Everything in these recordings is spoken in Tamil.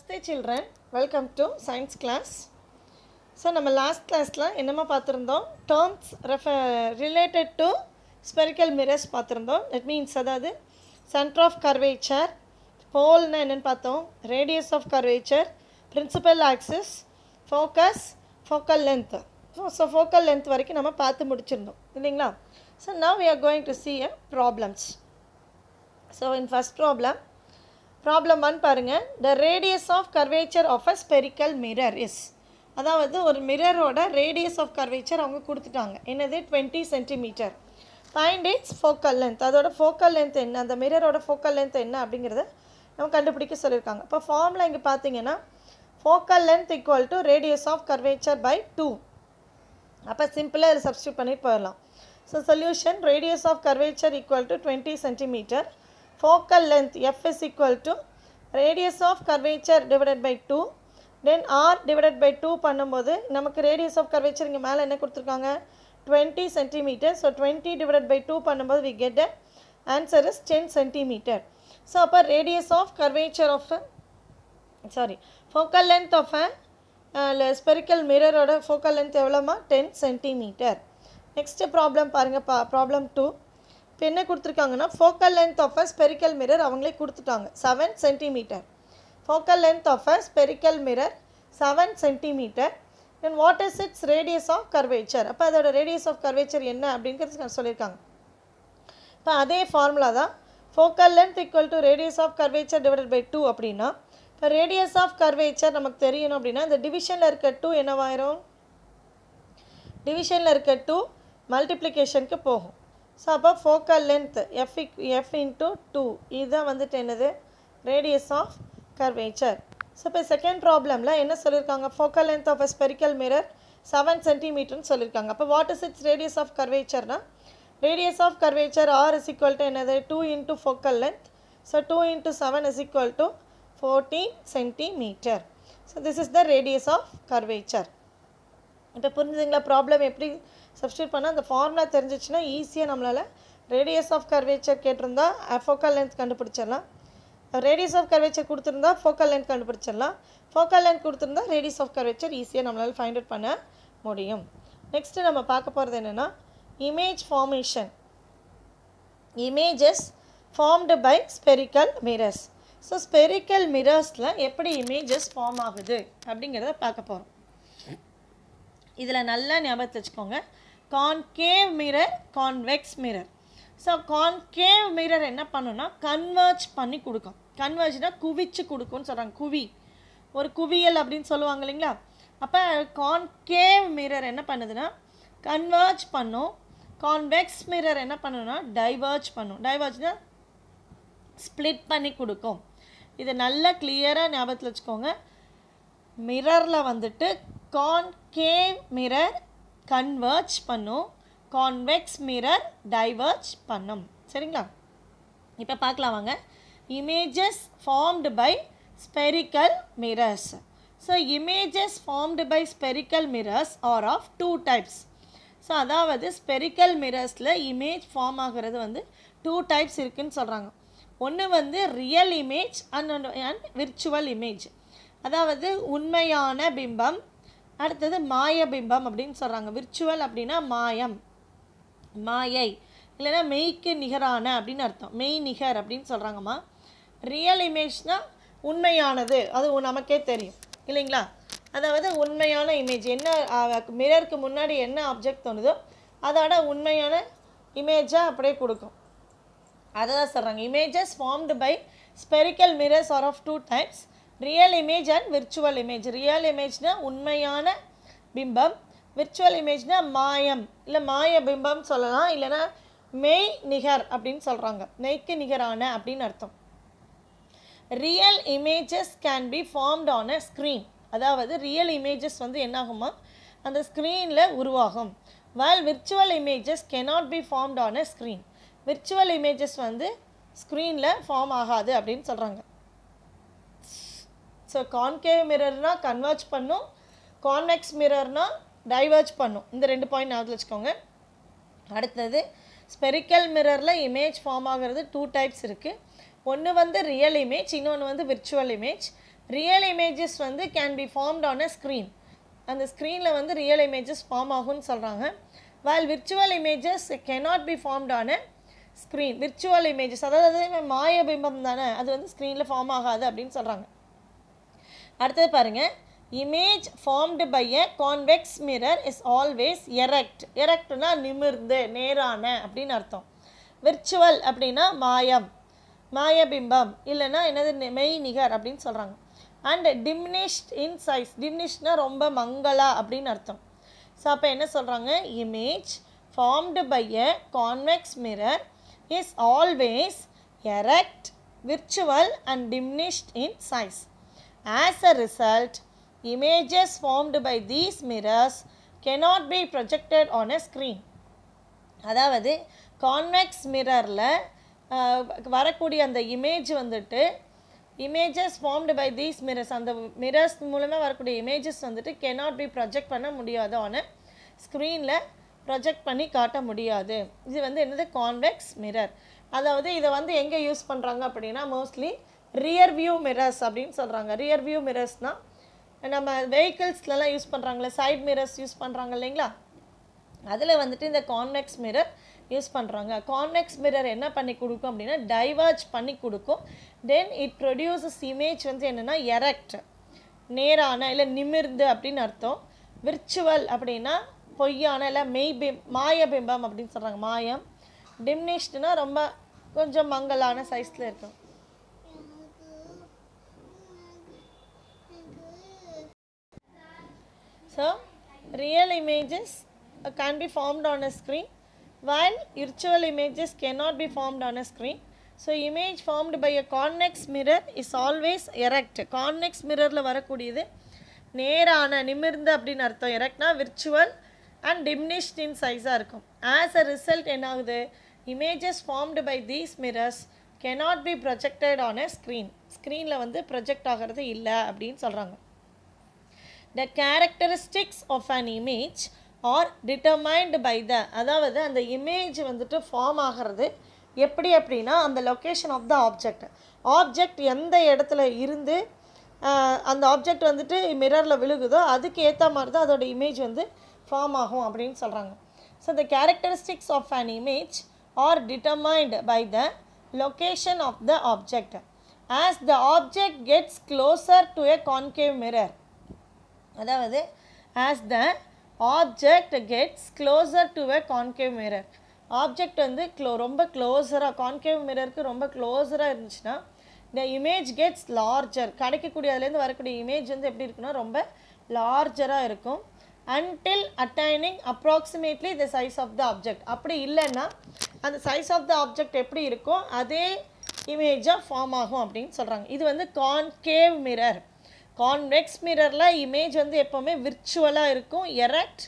Namaste children welcome to science class so நம்ம லாஸ்ட் கிளாஸில் என்னம்மா பார்த்துருந்தோம் டேர்ம்ஸ் ரெஃப ரிலேட்டட் டு ஸ்பெரிக்கல் மிரர்ஸ் பார்த்துருந்தோம் தட் மீன்ஸ் அதாவது சென்டர் ஆஃப் கர்வேச்சர் போல்னால் என்னென்னு பார்த்தோம் radius of curvature principal axis focus focal length so so focal length வரைக்கும் நம்ம பார்த்து முடிச்சிருந்தோம் இல்லைங்களா so now we are going to see a problems so in first problem problem one பாருங்கள் the radius of curvature of a spherical mirror is அதாவது ஒரு மிரரோட ரேடியஸ் ஆஃப் கர்வேச்சர் அவங்க கொடுத்துட்டாங்க என்னது twenty centimetre find its focal length அதோட ஃபோக்கல் லென்த் என்ன அந்த மிரரோட ஃபோக்கல் லென்த் என்ன அப்படிங்கிறத நம்ம கண்டுபிடிக்க சொல்லியிருக்காங்க இப்போ ஃபார்மில் இங்கே பார்த்தீங்கன்னா focal length equal to radius of curvature by two அப்போ சிம்பிளாக இதை சப்ஸ்டியூட் பண்ணிட்டு போயிடலாம் so solution radius of curvature equal to twenty centimetre focal length f is equal to radius of curvature divided by 2 then r divided by 2 பண்ணும்போது நமக்கு radius of curvature இங்கே மேலே என்ன கொடுத்துருக்காங்க 20 cm so 20 divided by 2 பண்ணும்போது we get the answer is 10 cm so அப்போ radius of curvature of sorry focal length of a spherical மிரரோட ஃபோக்கல் லென்த் எவ்வளோமா ten centimetre next problem problem பா ப்ராப்ளம் டூ இப்போ என்ன கொடுத்துருக்காங்கன்னா focal length of a spherical mirror அவங்களே கொடுத்துட்டாங்க seven centimetre focal length of a spherical mirror seven centimetre then what is its radius of curvature அப்போ அதோட ரேடியஸ் ஆஃப் கர்வேச்சர் என்ன அப்படிங்கிறது சொல்லியிருக்காங்க இப்போ அதே ஃபார்முலா தான் focal length equal to radius of curvature divided by two அப்படின்னா இப்போ ரேடியஸ் ஆஃப் கர்வேச்சர் நமக்கு தெரியணும் அப்படின்னா இந்த டிவிஷனில் இருக்க டூ என்னவாயிரும் டிவிஷனில் இருக்க டூ மல்டிப்ளிகேஷனுக்கு போகும் ஸோ அப்போ focal length F F into two இதுதான் வந்துட்டு என்னது ரேடியஸ் ஆஃப் கர்வேச்சர் ஸோ இப்போ செகண்ட் ப்ராப்ளமில் என்ன சொல்லியிருக்காங்க focal length of a spherical mirror seven சென்டிமீட்டர்னு சொல்லியிருக்காங்க அப்போ what is its radius of கர்வேச்சர்னா radius of curvature R is equal to என்னது two into focal length so two into seven is equal to fourteen centimetre so this is the radius of curvature இப்போ புரிஞ்சுதுங்களா ப்ராப்ளம் எப்படி சப்ஸ்டியூட் பண்ணால் அந்த ஃபார்முலா தெரிஞ்சிச்சுன்னா ஈஸியாக நம்மளால் ரேடியஸ் ஆஃப் கர்வேச்சர் கேட்டிருந்தா ஃபோக்கல் லென்த் கண்டுபிடிச்சிடலாம் ரேடியஸ் ஆஃப் கர்வேச்சர் கொடுத்துருந்தா ஃபோக்கல் லென்த் கண்டுபிடிச்சிடலாம் ஃபோக்கல் லென்த் கொடுத்துருந்தா ரேடியஸ் ஆஃப் கர்வேச்சர் ஈஸியாக நம்மளால் ஃபைண்ட் அவுட் பண்ண முடியும் நெக்ஸ்ட்டு நம்ம பார்க்க போகிறது என்னென்னா image formation images formed by spherical mirrors so spherical மிரர்ஸில் எப்படி இமேஜஸ் ஃபார்ம் ஆகுது அப்படிங்கிறத பார்க்க போகிறோம் இதில் நல்லா ஞாபகத்தில் வச்சுக்கோங்க concave mirror convex mirror so concave mirror என்ன பண்ணுன்னா கன்வர்ஜ் பண்ணி கொடுக்கும் கன்வர்ஜ்னால் குவிச்சு கொடுக்கும்னு சொல்கிறாங்க குவி ஒரு குவியல் அப்படின்னு சொல்லுவாங்க இல்லைங்களா அப்போ கான்கேவ் மிரர் என்ன பண்ணுதுன்னா கன்வர்ஜ் பண்ணும் கான்வெக்ஸ் மிரர் என்ன பண்ணுன்னா டைவர்ஜ் பண்ணும் டைவர்ஜ்னால் ஸ்ப்ளிட் பண்ணி கொடுக்கும் இதை நல்லா கிளியராக ஞாபகத்தில் வச்சுக்கோங்க மிரரில் வந்துட்டு கான்கேவ் மிரர் கன்வர்ஜ் பண்ணும் கான்வெக்ஸ் மிரர் டைவர்ஜ் பண்ணும் சரிங்களா இப்போ பார்க்கலாம் வாங்க images formed by spherical mirrors so images formed by spherical mirrors are of two types so அதாவது ஸ்பெரிக்கல் மிரர்ஸில் இமேஜ் ஃபார்ம் ஆகிறது வந்து டூ டைப்ஸ் இருக்குதுன்னு சொல்கிறாங்க ஒன்று வந்து real image and and virtual image அதாவது உண்மையான பிம்பம் அடுத்தது மாயபிம்பம் அப்படின்னு சொல்கிறாங்க விர்ச்சுவல் அப்படின்னா மாயம் மாயை இல்லைன்னா மெய்க்கு நிகரான அப்படின்னு அர்த்தம் மெய் நிகர் அப்படின்னு சொல்கிறாங்கம்மா ரியல் இமேஜ்னால் உண்மையானது அது நமக்கே தெரியும் இல்லைங்களா அதாவது உண்மையான இமேஜ் என்ன மிரருக்கு முன்னாடி என்ன ஆப்ஜெக்ட் தோணுதோ அதோட உண்மையான இமேஜாக அப்படியே கொடுக்கும் அதை தான் சொல்கிறாங்க images formed by spherical mirrors are of two types real image and virtual image real இமேஜ்னால் உண்மையான பிம்பம் விர்ச்சுவல் இமேஜ்னால் மாயம் இல்லை மாய பிம்பம் சொல்லலாம் இல்லைனா மெய் நிகர் அப்படின்னு சொல்கிறாங்க மெய்க்கு நிகரான அப்படின்னு அர்த்தம் real images can be formed on a screen அதாவது ரியல் இமேஜஸ் வந்து என்னாகுமா அந்த ஸ்க்ரீனில் உருவாகும் while virtual images cannot be formed on a screen virtual images வந்து ஸ்க்ரீனில் ஃபார்ம் ஆகாது அப்படின்னு சொல்கிறாங்க ஸோ கான்கேவ் மிரர்னால் கன்வர்ஜ் பண்ணும் கான்வெக்ஸ் மிரர்னால் டைவர்ஜ் பண்ணும் இந்த ரெண்டு பாயிண்ட் ஞாபகத்தில் வச்சுக்கோங்க அடுத்தது ஸ்பெரிக்கல் மிரரில் இமேஜ் ஃபார்ம் ஆகிறது டூ டைப்ஸ் இருக்குது ஒன்று வந்து ரியல் இமேஜ் இன்னொன்று வந்து விர்ச்சுவல் இமேஜ் ரியல் இமேஜஸ் வந்து can be formed on a screen அந்த ஸ்க்ரீனில் வந்து ரியல் இமேஜஸ் ஃபார்ம் ஆகும்னு சொல்கிறாங்க while virtual images cannot be formed on a screen virtual images அதாவது மாயபிம்பம் தானே அது வந்து ஸ்க்ரீனில் ஃபார்ம் ஆகாது அப்படின்னு சொல்கிறாங்க அடுத்தது பாருங்கள் image formed by a convex mirror is always erect எரக்ட்னா நிமிர்ந்து நேரான அப்படின்னு அர்த்தம் விர்ச்சுவல் அப்படின்னா மாயம் மாயபிம்பம் இல்லைன்னா என்னது மெய் நிகர் அப்படின்னு சொல்கிறாங்க அண்ட் டிம்னிஷ்ட் இன் சைஸ் டிம்னிஷ்னா ரொம்ப மங்களா அப்படின்னு அர்த்தம் ஸோ அப்போ என்ன சொல்கிறாங்க image formed by a convex mirror is always erect virtual and diminished in size As a result, images formed by these mirrors cannot be projected on a screen. அதாவது கான்வெக்ஸ் மிரரில் வரக்கூடிய அந்த இமேஜ் வந்துட்டு images formed by these mirrors அந்த மிரர்ஸ் மூலமாக வரக்கூடிய இமேஜஸ் வந்துட்டு கெனாட் பி ப்ரொஜெக்ட் பண்ண முடியாது ஆன ஸ்க்ரீனில் ப்ரொஜெக்ட் பண்ணி காட்ட முடியாது இது வந்து என்னது கான்வெக்ஸ் மிரர் அதாவது இதை வந்து எங்கே யூஸ் பண்ணுறாங்க அப்படின்னா மோஸ்ட்லி ரியர் வியூ மிரர்ஸ் அப்படின்னு சொல்கிறாங்க ரியர் வியூ மிரர்ஸ்னால் நம்ம வெஹிக்கிள்ஸ்லலாம் யூஸ் பண்ணுறாங்களே சைட் மிரர்ஸ் யூஸ் பண்ணுறாங்க இல்லைங்களா அதில் வந்துட்டு இந்த கான்வெக்ஸ் மிரர் யூஸ் பண்ணுறாங்க கான்வெக்ஸ் மிரர் என்ன பண்ணி கொடுக்கும் அப்படின்னா டைவர்ஜ் பண்ணி கொடுக்கும் தென் இட் ப்ரொடியூசஸ் இமேஜ் வந்து என்னென்னா எரக்ட் நேரான இல்லை நிமிர்ந்து அப்படின்னு அர்த்தம் விர்ச்சுவல் அப்படின்னா பொய்யான இல்லை மெய் பிம் மாய பிம்பம் அப்படின்னு சொல்கிறாங்க மாயம் டிம்னிஷ்டுனா ரொம்ப கொஞ்சம் மங்கலான சைஸில் இருக்கும் So, real images uh, can be formed on a screen while virtual images cannot be formed on a screen. So image formed by a convex mirror is always erect convex மிரரில் வரக்கூடியது நேரான நிமிர்ந்து அப்படின்னு அர்த்தம் எரக்ட்னா விர்ச்சுவல் அண்ட் டிமினிஷ்ட் இன் சைஸாக இருக்கும் ஆஸ் அ ரிசல்ட் என்ன ஆகுது images formed by these mirrors cannot be projected on a screen ஸ்க்ரீனில் வந்து ப்ரொஜெக்ட் ஆகிறது இல்லை அப்படின்னு சொல்கிறாங்க the characteristics of an image are determined by the அதாவது அந்த இமேஜ் வந்துட்டு ஃபார்ம் ஆகிறது எப்படி அப்படின்னா அந்த location of the object object எந்த இடத்துல இருந்து அந்த ஆப்ஜெக்ட் வந்துட்டு மிரரில் விழுகுதோ அதுக்கு ஏற்ற மாதிரி தான் அதோட இமேஜ் வந்து ஃபார்ம் ஆகும் அப்படின்னு சொல்கிறாங்க so the characteristics of an image are determined by the location of the object as the object gets closer to a concave mirror அதாவது as the object gets closer to a concave mirror object வந்து க்ளோ ரொம்ப க்ளோஸராக கான்கேவ் மிரருக்கு ரொம்ப க்ளோஸராக இருந்துச்சுன்னா த இமேஜ் கெட்ஸ் லார்ஜர் கிடைக்கக்கூடிய அதுலேருந்து வரக்கூடிய இமேஜ் வந்து எப்படி இருக்குன்னா ரொம்ப லார்ஜராக இருக்கும் until attaining approximately the size of the object அப்படி இல்லைன்னா அந்த சைஸ் ஆஃப் த ஆப்ஜெக்ட் எப்படி இருக்கோ அதே இமேஜாக ஃபார்ம் ஆகும் அப்படின்னு சொல்கிறாங்க இது வந்து கான்கேவ் மிரர் கான்வெக்ஸ் மிரரில் இமேஜ் வந்து எப்போவுமே விர்ச்சுவலாக இருக்கும் எரக்ட்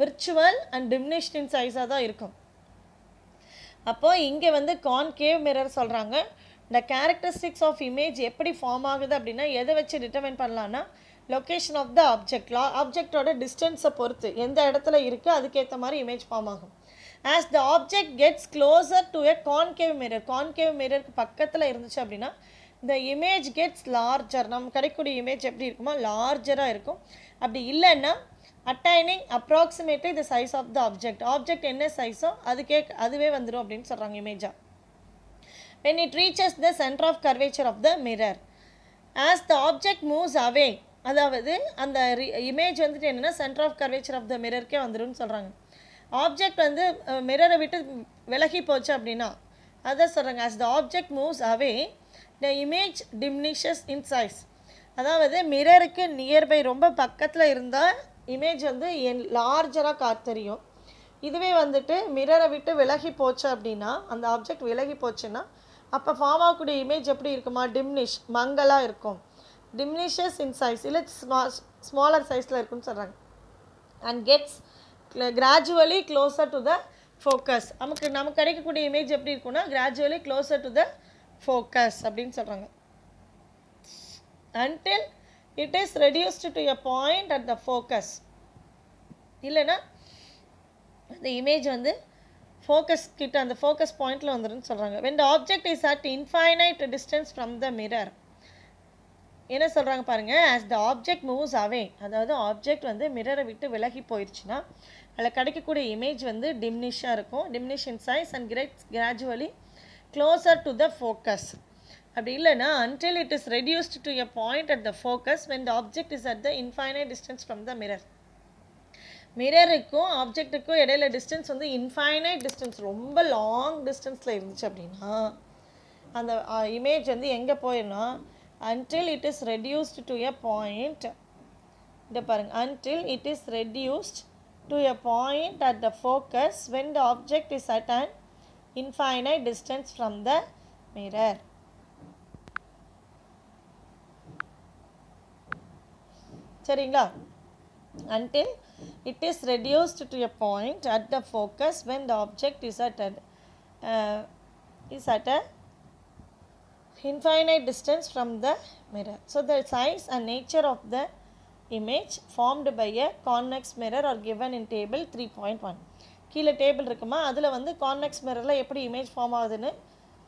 விர்ச்சுவல் அண்ட் டிம்னிஷ்டின் இன் சைஸாக தான் இருக்கும் அப்போது இங்கே வந்து கான்கேவ் மிரர் சொல்கிறாங்க இந்த கேரக்டரிஸ்டிக்ஸ் ஆஃப் இமேஜ் எப்படி ஃபார்ம் ஆகுது அப்படின்னா எதை வச்சு டிட்டர்மைன் பண்ணலான்னா லொக்கேஷன் ஆஃப் த ஆப்ஜெக்ட் லா ஆப்ஜெக்டோட டிஸ்டன்ஸை பொறுத்து எந்த இடத்துல இருக்குது அதுக்கேற்ற மாதிரி இமேஜ் ஃபார்ம் ஆகும் as the object gets closer to a concave mirror concave மிரருக்கு பக்கத்தில் இருந்துச்சு அப்படின்னா இந்த இமேஜ் கெட்ஸ் லார்ஜர் நம்ம கிடைக்கக்கூடிய இமேஜ் எப்படி இருக்குமோ லார்ஜராக இருக்கும் அப்படி இல்லைன்னா அட்டைனிங் அப்ராக்சிமேட்டாக the size of the object object என்ன சைஸோ அது கேக் அதுவே வந்துடும் அப்படின்னு சொல்கிறாங்க இமேஜாக when it reaches the centre of curvature of the mirror as the object moves away அதாவது அந்த இமேஜ் வந்துட்டு என்னென்னா centre of curvature of the மிரருக்கே வந்துடும் சொல்கிறாங்க ஆப்ஜெக்ட் வந்து மிரரை விட்டு விலகி போச்சு அப்படின்னா அதை சொல்கிறாங்க as the object moves away the image diminishes in size அதாவது மிரருக்கு நியர்பை ரொம்ப பக்கத்தில் இருந்தால் இமேஜ் வந்து என் லார்ஜராக காத்தறியும் இதுவே வந்துட்டு மிரரை விட்டு விலகி போச்சு அப்படின்னா அந்த ஆப்ஜெக்ட் விலகி போச்சுன்னா அப்போ ஃபார்ம் ஆகக்கூடிய இமேஜ் எப்படி இருக்குமா டிம்னிஷ் மங்கலாக இருக்கும் டிம்னிஷஸ் இன் சைஸ் இல்லை ஸ்மா ஸ்மாலர் சைஸில் இருக்குன்னு சொல்கிறாங்க and gets gradually closer to the focus நமக்கு நமக்கு கிடைக்கக்கூடிய இமேஜ் எப்படி இருக்குன்னா gradually closer to the focus அப்படின்னு சொல்கிறாங்க until it is reduced to a point at the focus இல்லைன்னா அந்த இமேஜ் வந்து ஃபோக்கஸ் கிட்ட அந்த ஃபோக்கஸ் பாயிண்டில் வந்துருன்னு சொல்கிறாங்க when the object is at infinite distance from the mirror என்ன சொல்கிறாங்க பாருங்கள் as the object moves away அதாவது ஆப்ஜெக்ட் வந்து மிரரை விட்டு விலகி போயிடுச்சுன்னா அதில் கிடைக்கக்கூடிய இமேஜ் வந்து டிம்னிஷாக இருக்கும் diminish in size and great gradually closer to the focus அப்படி இல்லைன்னா until it is reduced to a point at the focus when the object is at the infinite distance from the mirror மிரருக்கும் ஆப்ஜெக்ட்டுக்கும் இடையில டிஸ்டன்ஸ் வந்து இன்ஃபைனைட் டிஸ்டன்ஸ் ரொம்ப லாங் டிஸ்டன்ஸில் இருந்துச்சு அப்படின்னா அந்த இமேஜ் வந்து எங்கே போயிடணும் until it is reduced to a point இதை பாருங்கள் until it is reduced to a point at the focus when the object is at and infinite distance from the mirror. until it is reduced to a point at the focus when the object is at a, uh, is at a infinite distance from the mirror. So, the size and nature of the image formed by a convex mirror are given in table 3.1. கீழே டேபிள் இருக்குமா அதில் வந்து கான்வெக்ஸ் மிரரில் எப்படி இமேஜ் ஃபார்ம் ஆகுதுன்னு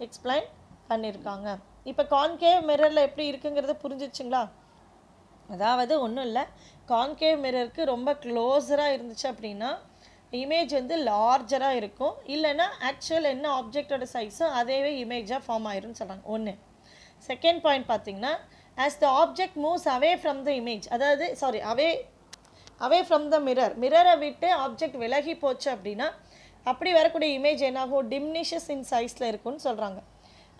எக்ஸ்பிளைன் பண்ணியிருக்காங்க இப்போ கான்கேவ் மிரரில் எப்படி இருக்குங்கிறது புரிஞ்சிச்சுங்களா அதாவது ஒன்றும் இல்லை கான்கேவ் மிரருக்கு ரொம்ப க்ளோஸராக இருந்துச்சு அப்படின்னா இமேஜ் வந்து லார்ஜராக இருக்கும் இல்லைன்னா ஆக்சுவல் என்ன ஆப்ஜெக்டோட சைஸும் அதேவே இமேஜாக ஃபார்ம் ஆயிரும்னு சொல்கிறாங்க ஒன்று செகண்ட் பாயிண்ட் பார்த்தீங்கன்னா as the object moves away from the image அதாவது sorry away away from the mirror மிரரை விட்டு ஆப்ஜெக்ட் விலகி போச்சு அப்படின்னா அப்படி வரக்கூடிய இமேஜ் என்னாகும் டிம்னிஷஸ் இன் சைஸில் இருக்கும்னு சொல்கிறாங்க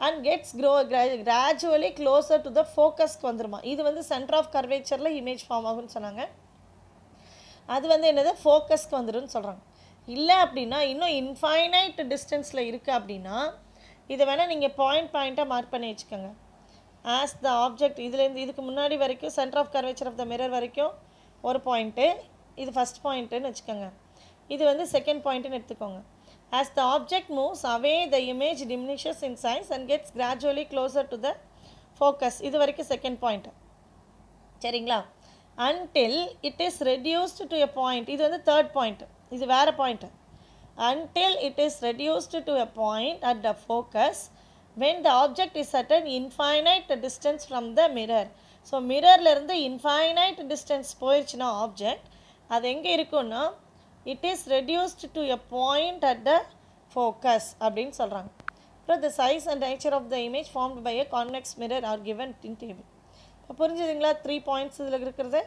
and gets grow gradually closer to the ஃபோக்கஸ்க்கு வந்துருமா இது வந்து சென்டர் ஆஃப் கர்வேச்சரில் இமேஜ் ஃபார்ம் ஆகும்னு சொன்னாங்க அது வந்து என்னது ஃபோக்கஸ்க்கு வந்துடும்னு சொல்கிறாங்க இல்லை அப்படின்னா இன்னும் இன்ஃபைனைட் டிஸ்டன்ஸில் இருக்குது அப்படின்னா இதை வேணால் நீங்கள் பாயிண்ட் பாயிண்ட்டாக மார்க் பண்ணி வச்சுக்கோங்க ஆஸ் த ஆப்ஜெக்ட் இதுலேருந்து இதுக்கு முன்னாடி வரைக்கும் centre of curvature of the mirror வரைக்கும் ஒரு பாயிண்ட்டு இது ஃபஸ்ட் பாயிண்ட்டுன்னு வச்சுக்கோங்க இது வந்து செகண்ட் பாயிண்ட்டுன்னு எடுத்துக்கோங்க as the object moves away the image diminishes in சைன்ஸ் and gets gradually closer to the focus இது வரைக்கும் செகண்ட் பாயிண்ட்டு சரிங்களா until it is reduced to a point இது வந்து தேர்ட் பாயிண்ட்டு இது வேறு point until it is reduced to a point at the focus when the object is at an infinite distance from the mirror so மிரர்லேருந்து இன்ஃபைனைட் டிஸ்டன்ஸ் போயிடுச்சுன்னா ஆப்ஜெக்ட் அது எங்கே இருக்குன்னா it is reduced to a point at the focus அப்படின்னு சொல்கிறாங்க அப்புறம் the size and nature of the image form by a convex mirror are given in table இப்போ புரிஞ்சுதுங்களா த்ரீ பாயிண்ட்ஸ் இதில் இருக்கிறது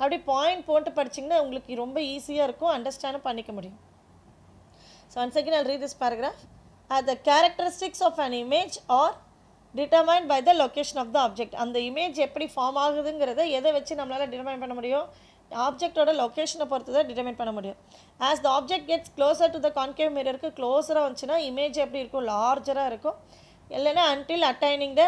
அப்படி பாயிண்ட் போட்டு படிச்சிங்கன்னா உங்களுக்கு ரொம்ப ஈஸியாக இருக்கும் அண்டர்ஸ்டாண்ட் பண்ணிக்க முடியும் so one second I'll read this paragraph at the characteristics of an image are determine by the location of the object அந்த இமேஜ் எப்படி ஃபார்ம் ஆகுதுங்கிறத எதை வச்சு நம்மளால் டிட்டர்மைன் பண்ண முடியும் ஆப்ஜெக்டோட லொக்கேஷனை பொறுத்து தான் டிட்டர்மைன் பண்ண முடியும் as the object gets closer to the concave மிரருக்கு க்ளோஸராக வந்துச்சுன்னா இமேஜ் எப்படி இருக்கும் லார்ஜராக இருக்கும் இல்லைன்னா until attaining the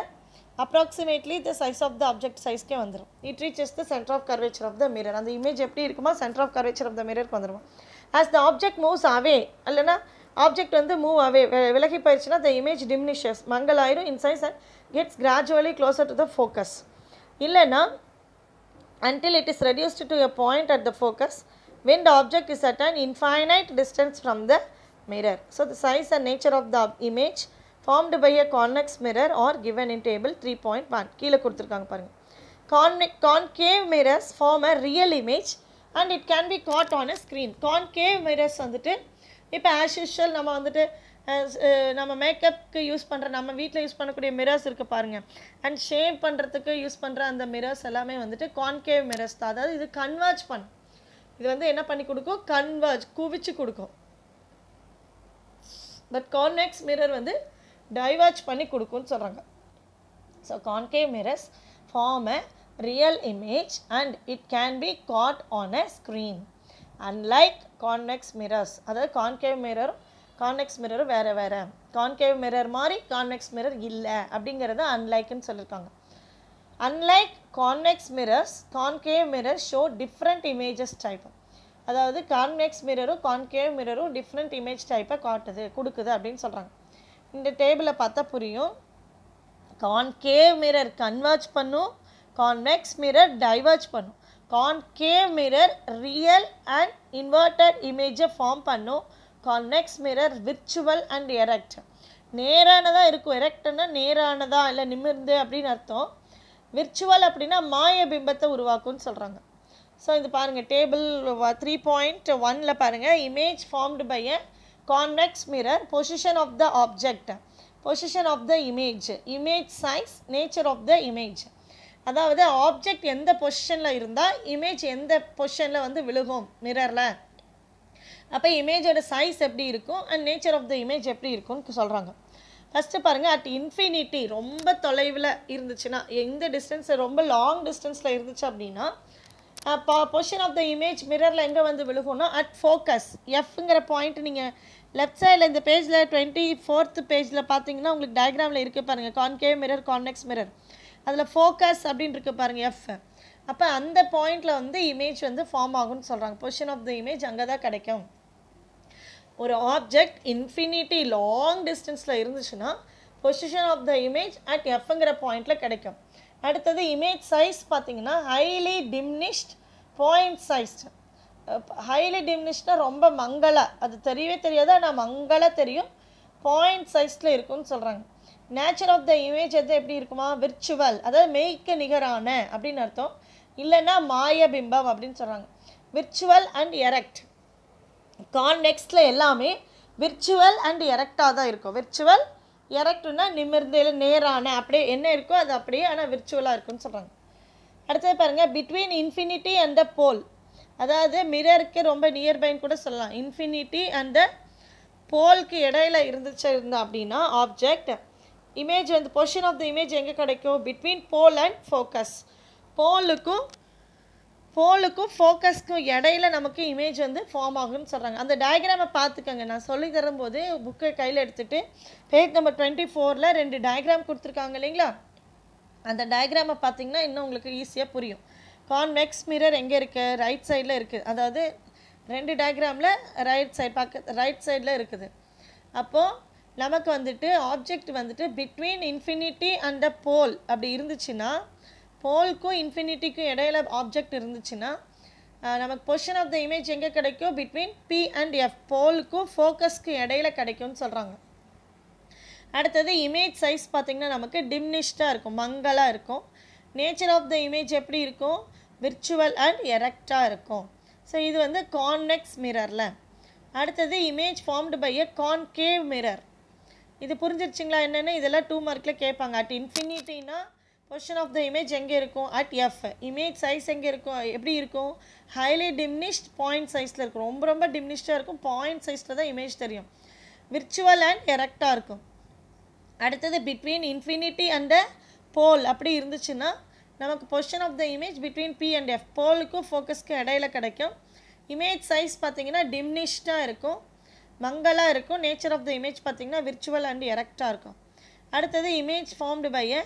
approximately the size of the object சைஸ்க்கே வந்துடும் it reaches the centre of curvature of the mirror அந்த இமேஜ் எப்படி இருக்குமா centre of curvature of the மிரருக்கு வந்துடும் ஆஸ் த ஆப்ஜெக்ட் மூவ்ஸ் ஆவே இல்லைன்னா ஆப்ஜெக்ட் வந்து மூவ் அவே விலகி போயிடுச்சுன்னா த இமேஜ் டிமினிஷஸ் மங்கள் ஆயிரும் size and gets gradually closer to the focus இல்லைன்னா until it is reduced to a point at the focus when the object is at an infinite distance from the mirror so the size and nature of the image formed by a convex mirror are given in table three point one கீழே கொடுத்துருக்காங்க பாருங்கள் concave mirrors form a real image and it can be got on a screen concave mirrors வந்துட்டு இப்போ ஆஸ் யூஷுவல் நம்ம வந்துட்டு நம்ம மேக்கப்புக்கு யூஸ் பண்ணுற நம்ம வீட்டில் யூஸ் பண்ணக்கூடிய மிரர்ஸ் இருக்குது பாருங்கள் அண்ட் ஷேவ் பண்ணுறதுக்கு யூஸ் பண்ணுற அந்த மிரர்ஸ் எல்லாமே வந்துட்டு கான்கேவ் மிரர்ஸ் தான் அதாவது இது கன்வர்ஜ் பண் இது வந்து என்ன பண்ணி கொடுக்கும் கன்வர்ஜ் குவிச்சு கொடுக்கும் பட் கான்வெக்ஸ் மிரர் வந்து டைவர்ஜ் பண்ணி கொடுக்கும்னு சொல்கிறாங்க so concave mirrors form a real image and it can be got on a screen unlike convex mirrors அதாவது கான்கேவ் மிரர் கான்வெக்ஸ் மிரர் வேறு வேறு கான்கேவ் மிரர் மாதிரி கான்வெக்ஸ் மிரர் இல்லை அப்படிங்கிறத அன்லைக்குன்னு சொல்லியிருக்காங்க unlike convex mirrors concave mirror show different images type அதாவது கான்வெக்ஸ் மிரரும் கான்கேவ் மிரரும் டிஃப்ரெண்ட் இமேஜ் டைப்பை காட்டுது கொடுக்குது அப்படின்னு சொல்கிறாங்க இந்த டேபிளை பார்த்தா புரியும் கான்கேவ் மிரர் கன்வர்ஜ் பண்ணும் கான்வெக்ஸ் மிரர் டைவர்ஜ் பண்ணும் concave mirror real and inverted இமேஜை ஃபார்ம் பண்ணும் convex mirror virtual and erect நேரானதாக இருக்கும் எரக்ட்னா நேரானதாக இல்லை நிமிர்ந்து அப்படின்னு அர்த்தம் விர்ச்சுவல் அப்படின்னா மாய பிம்பத்தை உருவாக்கும்னு சொல்கிறாங்க ஸோ இது பாருங்கள் டேபிள் த்ரீ பாயிண்ட் ஒனில் பாருங்கள் image formed by a convex mirror position of the object position of the image image size nature of the image அதாவது ஆப்ஜெக்ட் எந்த பொசிஷனில் இருந்தால் இமேஜ் எந்த பொசிஷனில் வந்து விழுகும் மிரரில் அப்போ இமேஜோட சைஸ் எப்படி இருக்கும் and nature of the image எப்படி இருக்கும்னு சொல்கிறாங்க ஃபஸ்ட்டு பாருங்கள் அட் இன்ஃபினிட்டி ரொம்ப தொலைவில் இருந்துச்சுன்னா எந்த டிஸ்டன்ஸ் ரொம்ப லாங் டிஸ்டன்ஸில் இருந்துச்சு அப்படின்னா பா பொஷன் ஆஃப் த இமேஜ் மிரரில் எங்கே வந்து விழுகும்னா அட் ஃபோக்கஸ் எஃப்ங்கிற பாயிண்ட் நீங்கள் லெஃப்ட் சைடில் இந்த பேஜில் டுவெண்ட்டி ஃபோர்த் பேஜில் பார்த்தீங்கன்னா உங்களுக்கு டயக்ராமில் இருக்குது பாருங்கள் கான்கேவ் மிரர் கான்வெக்ஸ் மிரர் அதில் ஃபோக்கஸ் அப்படின்னு இருக்கு பாருங்கள் எஃப் அப்போ அந்த பாயிண்டில் வந்து இமேஜ் வந்து ஃபார்ம் ஆகும்னு சொல்கிறாங்க பொசிஷன் ஆஃப் த இமேஜ் அங்கே தான் கிடைக்கும் ஒரு ஆப்ஜெக்ட் இன்ஃபினிட்டி லாங் டிஸ்டன்ஸில் இருந்துச்சுன்னா position of the image at எஃப்ங்கிற பாயிண்டில் கிடைக்கும் அடுத்தது இமேஜ் சைஸ் பார்த்தீங்கன்னா highly diminished point sized highly டிம்னிஷ்டாக ரொம்ப மங்களாக அது தெரியவே தெரியாது ஆனால் மங்களாக தெரியும் பாயிண்ட் சைஸில் இருக்கும்னு சொல்கிறாங்க நேச்சர் ஆஃப் த இமேஜ் எது எப்படி இருக்குமா விர்ச்சுவல் அதாவது மெய்க்க நிகரான அப்படின்னு அர்த்தம் இல்லைன்னா மாய பிம்பம் அப்படின்னு சொல்கிறாங்க விர்ச்சுவல் அண்ட் எரக்ட் கான்டெக்ஸ்டில் எல்லாமே விர்ச்சுவல் அண்ட் எரக்டாக தான் இருக்கும் விர்ச்சுவல் எரக்ட்னா நிமிர்ந்து நேரான அப்படியே என்ன இருக்கோ அது அப்படியே ஆனால் விர்ச்சுவலாக இருக்குன்னு சொல்கிறாங்க அடுத்தது பாருங்கள் between infinity and the pole அதாவது மிரருக்கு ரொம்ப நியர்பைன்னு கூட சொல்லலாம் இன்ஃபினிட்டி அண்ட் த போலுக்கு இடையில இருந்துச்சு இருந்தோம் அப்படின்னா ஆப்ஜெக்ட் இமேஜ் வந்து பொர்ஷன் ஆஃப் த இமேஜ் எங்கே கிடைக்கும் பிட்வீன் போல் அண்ட் ஃபோக்கஸ் போலுக்கும் போலுக்கும் ஃபோக்கஸ்க்கும் இடையில நமக்கு இமேஜ் வந்து ஃபார்ம் ஆகும்னு சொல்கிறாங்க அந்த டயக்ராமை பார்த்துக்கோங்க நான் சொல்லி தரும்போது புக்கை கையில் எடுத்துகிட்டு பேஜ் நம்பர் டுவெண்ட்டி ஃபோரில் ரெண்டு டயக்ராம் கொடுத்துருக்காங்க இல்லைங்களா அந்த டயக்ராமை பார்த்தீங்கன்னா இன்னும் உங்களுக்கு ஈஸியாக புரியும் கான்வெக்ஸ் மிரர் எங்கே இருக்குது ரைட் சைடில் இருக்குது அதாவது ரெண்டு டயக்ராமில் ரைட் சைட் பக்க ரைட் சைடில் இருக்குது அப்போது நமக்கு வந்துட்டு ஆப்ஜெக்ட் வந்துட்டு between infinity and the pole அப்படி இருந்துச்சுன்னா போல்க்கும் இன்ஃபினிட்டிக்கும் இடையில ஆப்ஜெக்ட் இருந்துச்சுன்னா நமக்கு பொஷன் ஆஃப் த இமேஜ் எங்கே கிடைக்கும் பிட்வீன் பி அண்ட் எஃப் போலுக்கும் ஃபோக்கஸ்க்கு இடையில கிடைக்கும்னு சொல்கிறாங்க அடுத்தது இமேஜ் சைஸ் பார்த்திங்கன்னா நமக்கு டிம்னிஷ்டாக இருக்கும் மங்கலாக இருக்கும் நேச்சர் ஆஃப் த இமேஜ் எப்படி இருக்கும் விர்ச்சுவல் அண்ட் எரக்டாக இருக்கும் ஸோ இது வந்து கான்வெக்ஸ் மிரரில் அடுத்தது image formed by a concave mirror இது புரிஞ்சிருச்சிங்களா என்னென்னு இதெல்லாம் டூ மார்க்கில் கேட்பாங்க அட் இன்ஃபினிட்டினா பொசிஷன் ஆஃப் த இமேஜ் எங்கே இருக்கும் அட் எஃப் இமேஜ் சைஸ் எங்கே இருக்கும் எப்படி இருக்கும் ஹைலி டிம்னிஷ்ட் பாயிண்ட் சைஸில் இருக்கும் ரொம்ப ரொம்ப டிம்னிஷ்டாக இருக்கும் பாயிண்ட் சைஸில் தான் இமேஜ் தெரியும் விர்ச்சுவல் அண்ட் எரக்டாக இருக்கும் அடுத்தது பிட்வீன் இன்ஃபினிட்டி அண்ட் போல் அப்படி இருந்துச்சுன்னா நமக்கு position of the image between P and F போலுக்கும் ஃபோக்கஸ்க்கும் இடையில கிடைக்கும் இமேஜ் சைஸ் பார்த்திங்கன்னா டிம்னிஷ்டாக இருக்கும் மங்கலாக இருக்கும் நேச்சர் ஆஃப் த இமேஜ் பார்த்திங்கன்னா விர்ச்சுவல் அண்ட் எரக்டாக இருக்கும் அடுத்தது image formed by a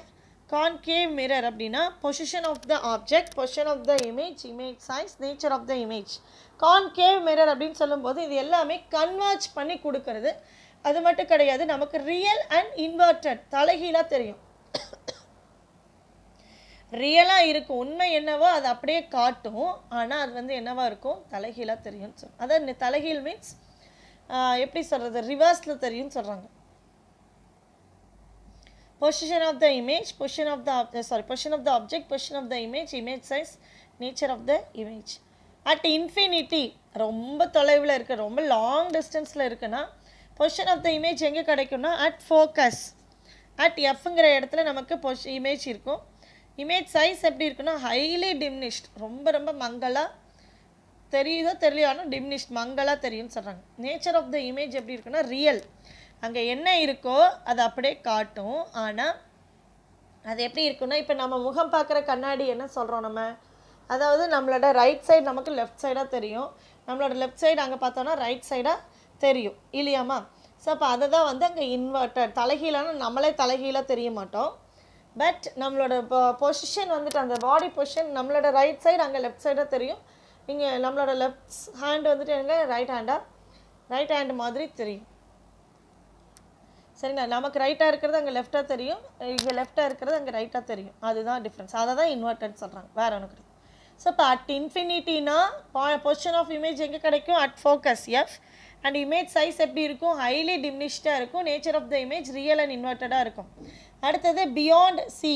concave mirror அப்படின்னா position of the object position of the image image size nature of the image concave mirror அப்படின்னு சொல்லும்போது இது எல்லாமே கன்வர்ஜ் பண்ணி கொடுக்கறது அது மட்டும் கிடையாது நமக்கு ரியல் அண்ட் இன்வெர்டட் தலைகீழாக தெரியும் ரியலாக இருக்கும் உண்மை என்னவோ அது அப்படியே காட்டும் ஆனால் அது வந்து என்னவாக இருக்கும் தலைகீழாக தெரியும்னு சொல் அதான் தலைகீழ் மீன்ஸ் எப்படி சொல்கிறது ரிவர்ஸில் தெரியும்னு சொல்கிறாங்க position of the image position of the sorry position of the object position of the image image size nature of the image at infinity ரொம்ப தொலைவில் இருக்குது ரொம்ப லாங் டிஸ்டன்ஸில் இருக்குன்னா பொசிஷன் ஆஃப் த இமேஜ் எங்கே கிடைக்கும்னா அட் ஃபோக்கஸ் அட் எஃப்ங்கிற இடத்துல நமக்கு பொஷ் இமேஜ் இருக்கும் இமேஜ் சைஸ் எப்படி இருக்குன்னா ஹைலி டிம்னிஷ்ட் ரொம்ப ரொம்ப மங்களாக தெரியுதோ தெரியலையோ ஆனால் டிம்னிஷ்ட் மங்களாக தெரியும்னு சொல்கிறாங்க நேச்சர் ஆஃப் த இமேஜ் எப்படி இருக்குன்னா ரியல் அங்கே என்ன இருக்கோ அது அப்படியே காட்டும் ஆனால் அது எப்படி இருக்குன்னா இப்போ நம்ம முகம் பார்க்குற கண்ணாடி என்ன சொல்கிறோம் நம்ம அதாவது நம்மளோட ரைட் சைடு நமக்கு லெஃப்ட் சைடாக தெரியும் நம்மளோட லெஃப்ட் சைடு அங்கே பார்த்தோன்னா ரைட் சைடாக தெரியும் இல்லையாம்மா ஸோ அப்போ அதை தான் வந்து அங்கே இன்வெர்ட்டர் தலைகீழான நம்மளே தலைகீழாக தெரிய மாட்டோம் பட் நம்மளோட இப்போ பொசிஷன் வந்துட்டு அந்த பாடி பொசிஷன் நம்மளோட ரைட் சைடு அங்கே லெஃப்ட் சைடாக தெரியும் இங்கே நம்மளோட லெஃப்ட் ஹேண்ட் வந்துட்டு எங்கே ரைட் ஹேண்டாக ரைட் ஹேண்ட் மாதிரி தெரியும் சரிங்களா நமக்கு ரைட்டாக இருக்கிறது அங்கே லெஃப்டாக தெரியும் இங்கே லெஃப்டாக இருக்கிறது அங்கே ரைட்டாக தெரியும் அதுதான் டிஃப்ரென்ஸ் அதை தான் இன்வெர்டட் சொல்கிறாங்க வேறு ஒன்று ஸோ இப்போ அட் இன்ஃபினிட்டினா பொசிஷன் ஆஃப் இமேஜ் எங்கே கிடைக்கும் at focus F and image size எப்படி இருக்கும் ஹைலி டிம்னிஷ்டாக இருக்கும் nature of the image real and இன்வெர்ட்டடாக இருக்கும் அடுத்தது பியாண்ட் சி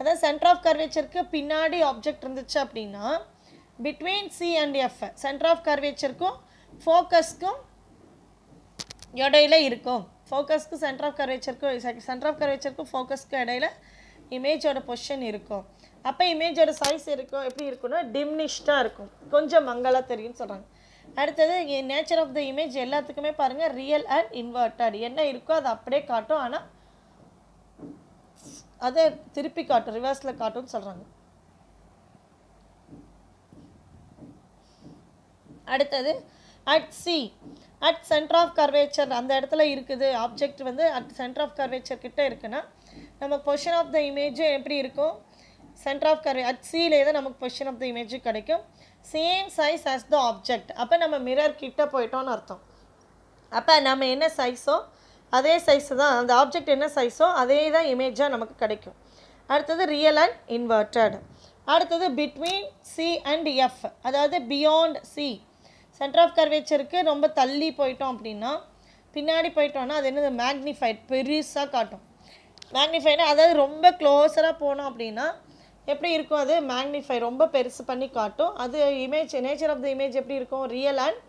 அதாவது சென்டர் ஆஃப் கர்வேச்சருக்கு பின்னாடி ஆப்ஜெக்ட் இருந்துச்சு அப்படின்னா between C and F centre of கர்வேச்சருக்கும் ஃபோக்கஸ்க்கும் இடையில இருக்கும் ஃபோக்கஸ்க்கு சென்டர் ஆஃப் கர்வேச்சருக்கும் சென்டர் ஆஃப் கர்வேச்சருக்கும் ஃபோக்கஸ்க்கு இடையில இமேஜோட பொஷன் இருக்கும் அப்போ இமேஜோட சைஸ் இருக்கும் எப்படி இருக்குன்னா டிம்னிஷ்டாக இருக்கும் கொஞ்சம் மங்களாக தெரியும்னு சொல்கிறாங்க அடுத்தது நேச்சர் ஆஃப் த இமேஜ் எல்லாத்துக்குமே பாருங்கள் ரியல் அண்ட் இன்வெர்ட்டட் என்ன இருக்கோ அதை அப்படியே காட்டும் ஆனால் அதை திருப்பி காட்டும் ரிவர்ஸில் காட்டும்னு சொல்கிறாங்க அடுத்தது at C at centre of curvature அந்த இடத்துல இருக்குது ஆப்ஜெக்ட் வந்து அட் சென்டர் ஆஃப் கர்வேச்சர் கிட்டே இருக்குன்னா நம்ம பொஷன் ஆஃப் த இமேஜும் எப்படி இருக்கும் சென்டர் ஆஃப் கர்வே அட் சியிலே தான் நமக்கு பொஷன் ஆஃப் த இமேஜும் கிடைக்கும் same size as the object அப்போ நம்ம மிரர் கிட்டே போயிட்டோன்னு அர்த்தம் அப்போ நம்ம என்ன சைஸோ அதே சைஸு தான் அந்த ஆப்ஜெக்ட் என்ன சைஸோ அதே தான் இமேஜாக நமக்கு கிடைக்கும் அடுத்தது ரியல் அண்ட் இன்வெர்டட் அடுத்தது பிட்வீன் சி அண்ட் எஃப் அதாவது பியாண்ட் சி சென்டர் ஆஃப் கர்வேச்சருக்கு ரொம்ப தள்ளி போயிட்டோம் அப்படின்னா பின்னாடி போயிட்டோன்னா அது என்னது மேக்னிஃபைட் பெருசாக காட்டும் மேக்னிஃபைனா அதாவது ரொம்ப க்ளோஸராக போனோம் அப்படின்னா எப்படி இருக்கும் அது மேக்னிஃபை ரொம்ப பெருசு பண்ணி காட்டும் அது image nature of the image எப்படி இருக்கும் ரியல் அண்ட்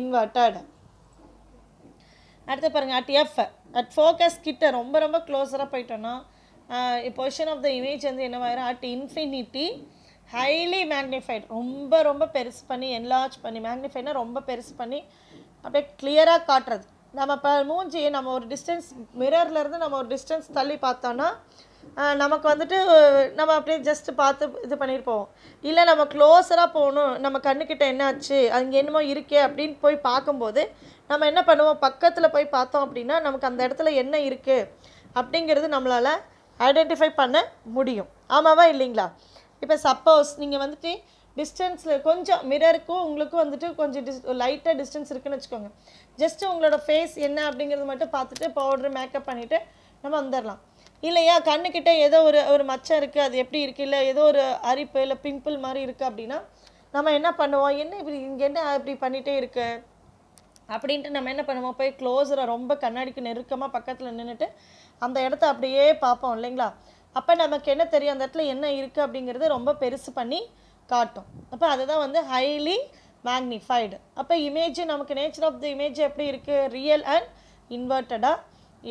இன்வெர்டட் அடுத்து பாருங்கள் அட் எஃப் அட் ஃபோக்கஸ் கிட்ட ரொம்ப ரொம்ப க்ளோஸராக போயிட்டோன்னா பொசிஷன் ஆஃப் த இமேஜ் வந்து என்னவாயிரும் அட் இன்ஃபினிட்டி ஹைலி மேக்னிஃபைட் ரொம்ப ரொம்ப பெருசு பண்ணி என்லார்ஜ் பண்ணி மேக்னிஃபைட்னா ரொம்ப பெருசு பண்ணி அப்படியே கிளியராக காட்டுறது நம்ம இப்போ மூஞ்சி நம்ம ஒரு டிஸ்டன்ஸ் மிரர்லேருந்து நம்ம ஒரு டிஸ்டன்ஸ் தள்ளி பார்த்தோன்னா நமக்கு வந்துட்டு நம்ம அப்படியே ஜஸ்ட்டு பார்த்து இது பண்ணியிருப்போம் இல்லை நம்ம க்ளோஸராக போகணும் நம்ம கண்ணுக்கிட்ட என்ன ஆச்சு அங்கே என்னமோ இருக்கே அப்படின்னு போய் பார்க்கும்போது நம்ம என்ன பண்ணுவோம் பக்கத்தில் போய் பார்த்தோம் அப்படின்னா நமக்கு அந்த இடத்துல என்ன இருக்குது அப்படிங்கிறது நம்மளால் ஐடென்டிஃபை பண்ண முடியும் ஆமாவா இல்லைங்களா இப்போ சப்போஸ் நீங்கள் வந்துட்டு டிஸ்டன்ஸில் கொஞ்சம் மிரருக்கும் உங்களுக்கும் வந்துட்டு கொஞ்சம் டிஸ் லைட்டாக டிஸ்டன்ஸ் இருக்குன்னு வச்சுக்கோங்க ஜஸ்ட்டு உங்களோட ஃபேஸ் என்ன அப்படிங்கிறது மட்டும் பார்த்துட்டு பவுட்ரு மேக்கப் பண்ணிவிட்டு நம்ம வந்துடலாம் இல்லையா கண்ணுக்கிட்ட ஏதோ ஒரு ஒரு மச்சம் இருக்குது அது எப்படி இருக்குது இல்லை ஏதோ ஒரு அரிப்பு இல்லை பிம்பிள் மாதிரி இருக்குது அப்படின்னா நம்ம என்ன பண்ணுவோம் என்ன இப்படி இங்கே என்ன இப்படி பண்ணிகிட்டே இருக்கு அப்படின்ட்டு நம்ம என்ன பண்ணுவோம் போய் க்ளோஸரை ரொம்ப கண்ணாடிக்கு நெருக்கமாக பக்கத்தில் நின்றுட்டு அந்த இடத்த அப்படியே பார்ப்போம் இல்லைங்களா அப்போ நமக்கு என்ன தெரியும் அந்த இடத்துல என்ன இருக்குது அப்படிங்கிறது ரொம்ப பெருசு பண்ணி காட்டும் அப்போ அதுதான் வந்து ஹைலி மேக்னிஃபைடு அப்போ இமேஜ் நமக்கு நேச்சர் ஆஃப் தி இமேஜ் எப்படி இருக்குது ரியல் அண்ட் இன்வெர்ட்டடாக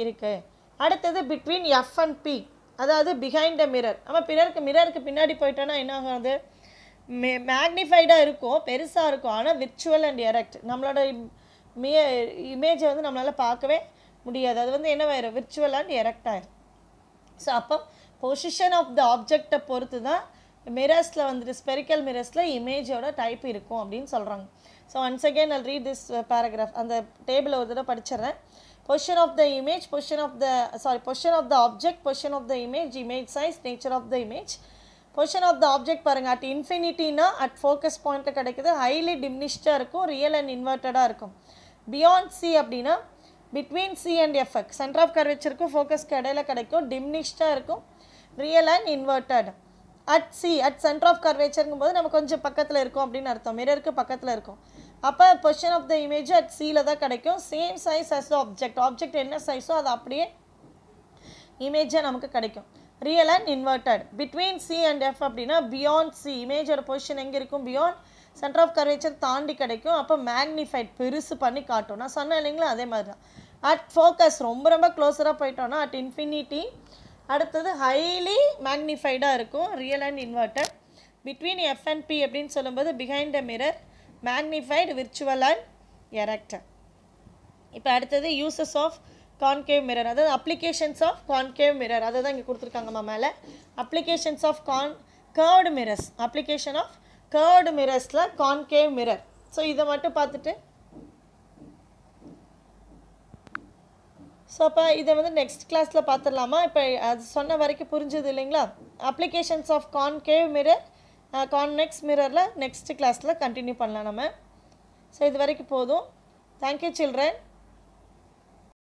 இருக்குது அடுத்தது பிட்வீன் எஃப் அண்ட் பி அதாவது பிஹைண்ட் த மிரர் நம்ம பிறருக்கு மிரருக்கு பின்னாடி போயிட்டோன்னா என்ன ஆகாது மே மேக்னிஃபைடாக இருக்கும் பெருசாக இருக்கும் ஆனால் விர்ச்சுவல் அண்ட் எரக்ட் நம்மளோட மிய இமேஜை வந்து நம்மளால் பார்க்கவே முடியாது அது வந்து என்னவாயிரும் விர்ச்சுவல் அண்ட் எரக்ட் ஆயிரும் ஸோ அப்போ பொசிஷன் ஆஃப் த ஆப்ஜெக்டை பொறுத்து தான் மிரர்ஸில் வந்துட்டு ஸ்பெரிக்கல் மிரர்ஸில் இமேஜோட டைப் இருக்கும் அப்படின்னு சொல்கிறாங்க so once again I'll read this paragraph அந்த டேபிளை ஒரு தடவை படிச்சிடறேன் position of the image position of the sorry position of the object position of the image image size, nature of the image position of the object பாருங்கள் அட் இன்ஃபினிட்டினா அட் ஃபோக்கஸ் பாயிண்ட்டில் கிடைக்குது ஹைலி டிம்னிஷ்டாக இருக்கும் ரியல் அண்ட் இன்வெர்ட்டடாக இருக்கும் பியாண்ட் சி அப்படின்னா பிட்வீன் சி அண்ட் எஃப்எக் சென்டர் ஆஃப் கர்வெச்சருக்கும் ஃபோக்கஸ்க்கு இடையில கிடைக்கும் டிம்னிஷ்டாக இருக்கும் real and inverted at C at centre of கர்வேச்சருங்கும் போது நம்ம கொஞ்சம் பக்கத்தில் இருக்கும் அப்படின்னு அர்த்தம் மிரருக்கு பக்கத்தில் இருக்கும் அப்போ position of the image at சீல தான் கிடைக்கும் same size as object object என்ன சைஸோ அது அப்படியே இமேஜாக நமக்கு கிடைக்கும் real and inverted between C and F அப்படின்னா பியாண்ட் சி இமேஜோட பொசிஷன் எங்கே இருக்கும் பியாண்ட் சென்டர் ஆஃப் கர்வேச்சர் தாண்டி கிடைக்கும் அப்போ மேக்னிஃபைட் பெருசு பண்ணி காட்டும் நான் சொன்னேன் இல்லைங்களா அதே மாதிரி தான் அட் ஃபோக்கஸ் ரொம்ப ரொம்ப க்ளோஸராக போயிட்டோம்னா அட் இன்ஃபினிட்டி அடுத்தது ஹைலி மேக்னிஃபைடாக இருக்கும் real and inverted between F and P அப்படின்னு சொல்லும்போது behind the mirror magnified virtual and erect இப்போ அடுத்தது யூசஸ் ஆஃப் கான்கேவ் மிரர் அதாவது அப்ளிகேஷன்ஸ் ஆஃப் கான்கேவ் மிரர் அதை தான் இங்கே கொடுத்துருக்காங்கம்மா மேலே அப்ளிகேஷன்ஸ் ஆஃப் கான் curved mirrors application of curved மிரர்ஸில் கான்கேவ் மிரர் ஸோ இதை மட்டும் பார்த்துட்டு ஸோ அப்போ இதை வந்து நெக்ஸ்ட் கிளாஸில் பார்த்துடலாமா இப்போ அது சொன்ன வரைக்கும் புரிஞ்சுது இல்லைங்களா applications of concave mirror convex மிரரில் நெக்ஸ்ட் கிளாஸில் கண்டினியூ பண்ணலாம் நம்ம ஸோ இது வரைக்கும் போதும் தேங்க்யூ சில்ட்ரன்